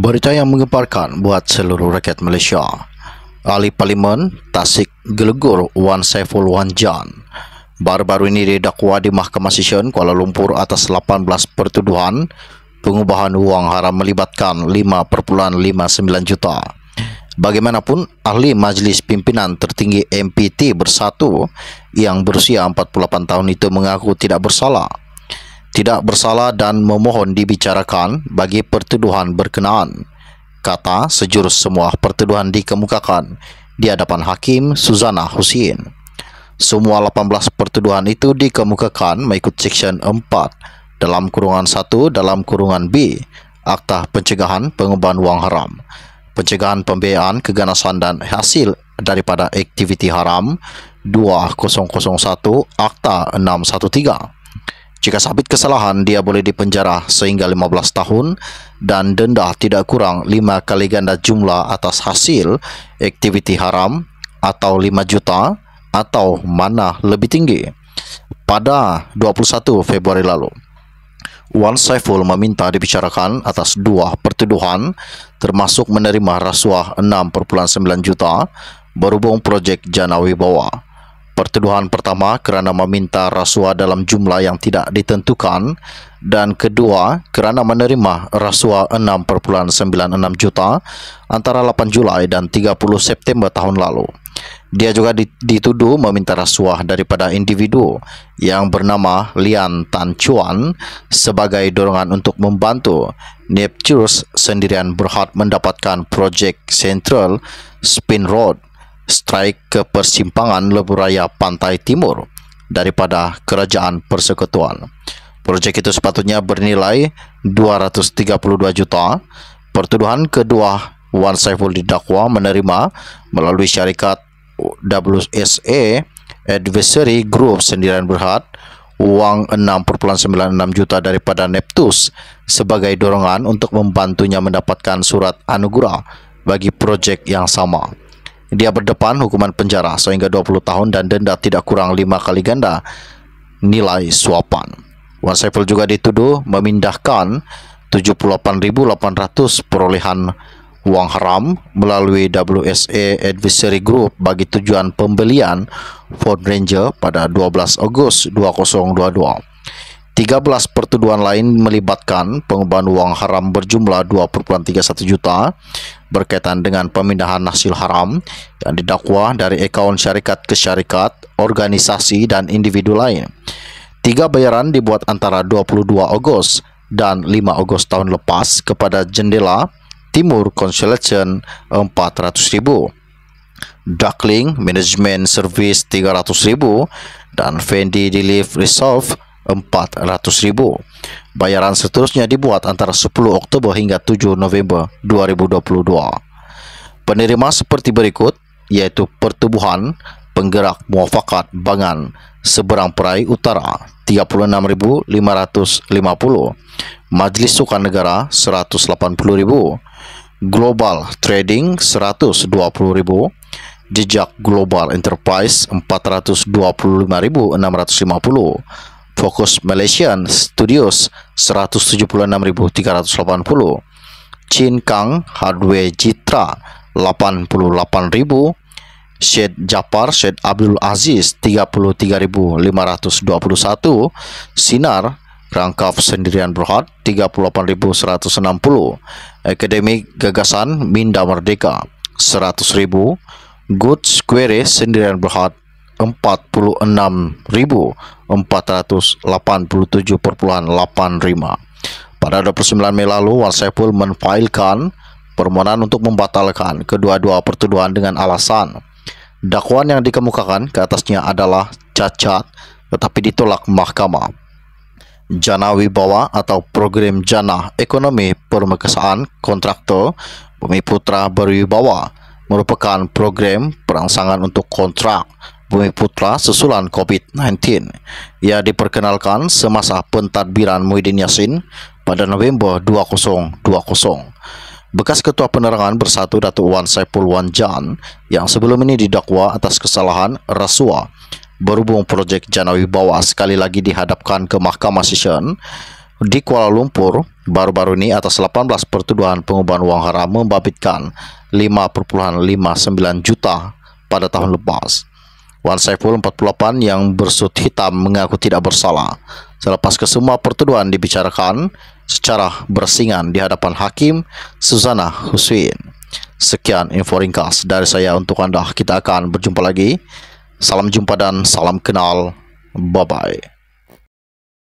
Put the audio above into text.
Berita yang menggemparkan buat seluruh rakyat Malaysia. Ahli Parlimen Tasik Gelegur Wan Saiful Wan Jan baru-baru ini didakwa di Mahkamah Session Kuala Lumpur atas 18 pertuduhan pengubahan wang haram melibatkan 5.59 juta. Bagaimanapun, ahli Majlis Pimpinan Tertinggi MPT Bersatu yang berusia 48 tahun itu mengaku tidak bersalah. tidak bersalah dan memohon dibicarakan bagi pertuduhan berkenaan. Kata sejurus semua pertuduhan dikemukakan di hadapan Hakim Suzana Husin. Semua 18 pertuduhan itu dikemukakan mengikut Section 4 dalam kurungan 1 dalam kurungan B Akta Pencegahan Pengubahan Wang Haram, Pencegahan Pembiayaan Keganasan dan Hasil daripada Aktiviti Haram 2001 Akta 613 jika sabit kesalahan, dia boleh dipenjara sehingga 15 tahun dan denda tidak kurang 5 kali ganda jumlah atas hasil aktiviti haram atau 5 juta atau mana lebih tinggi. Pada 21 Februari lalu, Wan Saiful meminta dibicarakan atas dua pertuduhan termasuk menerima rasuah 6,9 juta berhubung projek Janawi bawah. Pertuduhan pertama kerana meminta rasuah dalam jumlah yang tidak ditentukan dan kedua kerana menerima rasuah 6.96 juta antara 8 Julai dan 30 September tahun lalu. Dia juga dituduh meminta rasuah daripada individu yang bernama Lian Tan Chuan sebagai dorongan untuk membantu Neptunus sendirian berhad mendapatkan projek Central Spin Road strike ke persimpangan lebuh raya pantai timur daripada kerajaan persekutuan. Projek itu sepatutnya bernilai 232 juta. Pertuduhan kedua Wan Saiful didakwa menerima melalui syarikat WSA Advisory Group Sendirian Berhad uang 6,96 juta daripada Neptus sebagai dorongan untuk membantunya mendapatkan surat anugerah bagi projek yang sama. Dia berdepan hukuman penjara sehingga 20 tahun dan denda tidak kurang lima kali ganda nilai suapan. Wan Saiful juga dituduh memindahkan 78.800 perolehan uang haram melalui WSA e Advisory Group bagi tujuan pembelian Ford Ranger pada 12 Agustus 2022. 13 pertuduhan lain melibatkan pengubahan uang haram berjumlah 2,31 juta berkaitan dengan pemindahan hasil haram yang didakwa dari akaun syarikat ke syarikat, organisasi, dan individu lain. Tiga bayaran dibuat antara 22 Agustus dan 5 Agustus tahun lepas kepada jendela Timur ratus 400.000. Duckling Management Service 300.000 dan Fendi Relief Resolve 400.000. Bayaran seterusnya dibuat antara 10 Oktober hingga 7 November 2022. Penerima seperti berikut, yaitu Pertubuhan Penggerak Muafakat Bangan Seberang Perai Utara 36.550, Majlis Sukan Negara 180.000, Global Trading 120.000, Jejak Global Enterprise 425.650, Fokus Malaysian Studios 176.380 Chin Kang Hardware Jitra 88.000 Syed Japar Syed Abdul Aziz 33.521 Sinar Rangkaf Sendirian Berhad 38.160 Akademik Gagasan Minda Merdeka 100.000 Good Square Sendirian Berhad 46.487,85. Pada 29 Mei lalu, Warsepul menfailkan permohonan untuk membatalkan kedua-dua pertuduhan dengan alasan dakwaan yang dikemukakan ke atasnya adalah cacat tetapi ditolak mahkamah. Jana Wibawa atau program Jana Ekonomi Permekasaan Kontraktor Bumi Putra Berwibawa merupakan program perangsangan untuk kontrak Bumi Putra susulan COVID-19. Ia diperkenalkan semasa pentadbiran Muhyiddin Yassin pada November 2020. Bekas Ketua Penerangan Bersatu Datuk Wan Saiful Wan Jan yang sebelum ini didakwa atas kesalahan rasuah berhubung projek Janawi Bawa sekali lagi dihadapkan ke Mahkamah Session di Kuala Lumpur baru-baru ini atas 18 pertuduhan pengubahan wang haram membabitkan 5.59 juta pada tahun lepas. Wan Saiful 48 yang bersut hitam mengaku tidak bersalah. Selepas kesemua pertuduhan dibicarakan secara bersingan di hadapan hakim Suzana Huswin. Sekian info ringkas dari saya untuk Anda. Kita akan berjumpa lagi. Salam jumpa dan salam kenal. Bye-bye.